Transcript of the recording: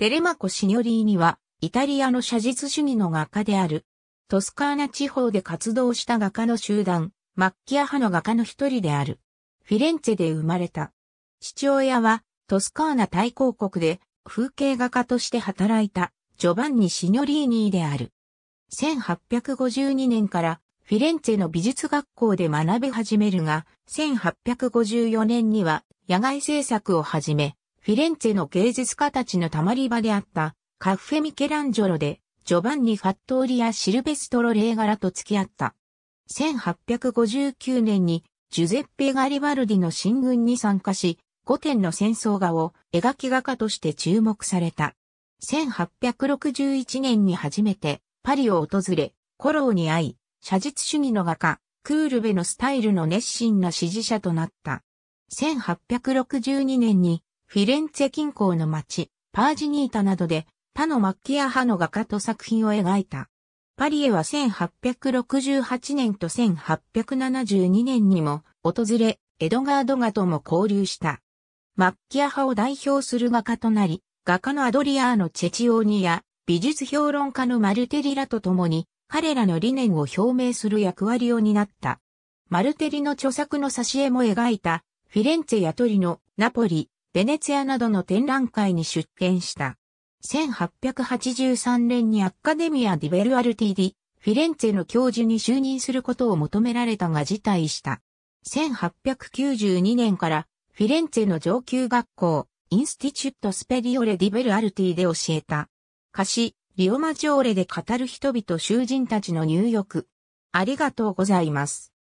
テレマコ・シニョリーニは、イタリアの写実主義の画家である。トスカーナ地方で活動した画家の集団、マッキア派の画家の一人である。フィレンツェで生まれた。父親は、トスカーナ大公国で、風景画家として働いた、ジョバンニ・シニョリーニである。1852年からフィレンツェの美術学校で学び始めるが、1854年には野外制作を始め、フィレンツェの芸術家たちのたまり場であったカッフェ・ミケランジョロでジョバンニ・ファットーリやシルベストロ・レーガラと付き合った。1859年にジュゼッペ・ガリバルディの進軍に参加し、5点の戦争画を描き画家として注目された。1861年に初めてパリを訪れ、コローに会い、写実主義の画家、クールベのスタイルの熱心な支持者となった。1862年にフィレンツェ近郊の町、パージニータなどで他のマッキア派の画家と作品を描いた。パリへは1868年と1872年にも訪れ、エドガード・ガとも交流した。マッキア派を代表する画家となり、画家のアドリアーノ・チェチオーニや美術評論家のマルテリラと共に彼らの理念を表明する役割を担った。マルテリの著作の挿絵も描いたフィレンツェやトリノ、ナポリ、ベネツィアなどの展覧会に出展した。1883年にアッカデミア・ディベル・アルティディ、フィレンツェの教授に就任することを求められたが辞退した。1892年からフィレンツェの上級学校、インスティチュット・スペリオレ・ディベル・アルティで教えた。歌詞、リオマジョーレで語る人々囚人たちの入浴。ありがとうございます。